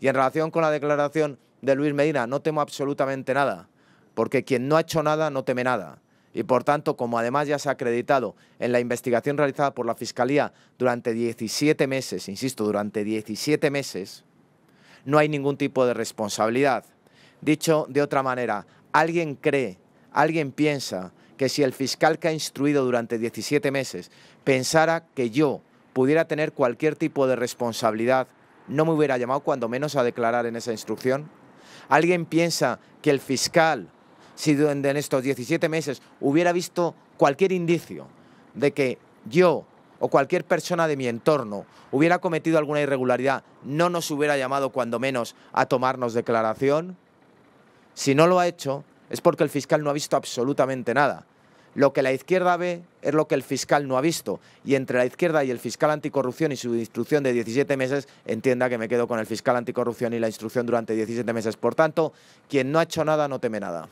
Y en relación con la declaración de Luis Medina, no temo absolutamente nada, porque quien no ha hecho nada no teme nada. Y por tanto, como además ya se ha acreditado en la investigación realizada por la Fiscalía durante 17 meses, insisto, durante 17 meses, no hay ningún tipo de responsabilidad. Dicho de otra manera, alguien cree, alguien piensa que si el fiscal que ha instruido durante 17 meses pensara que yo pudiera tener cualquier tipo de responsabilidad no me hubiera llamado cuando menos a declarar en esa instrucción? ¿Alguien piensa que el fiscal, si en estos 17 meses hubiera visto cualquier indicio de que yo o cualquier persona de mi entorno hubiera cometido alguna irregularidad, no nos hubiera llamado cuando menos a tomarnos declaración? Si no lo ha hecho, es porque el fiscal no ha visto absolutamente nada. Lo que la izquierda ve es lo que el fiscal no ha visto. Y entre la izquierda y el fiscal anticorrupción y su instrucción de 17 meses, entienda que me quedo con el fiscal anticorrupción y la instrucción durante 17 meses. Por tanto, quien no ha hecho nada no teme nada.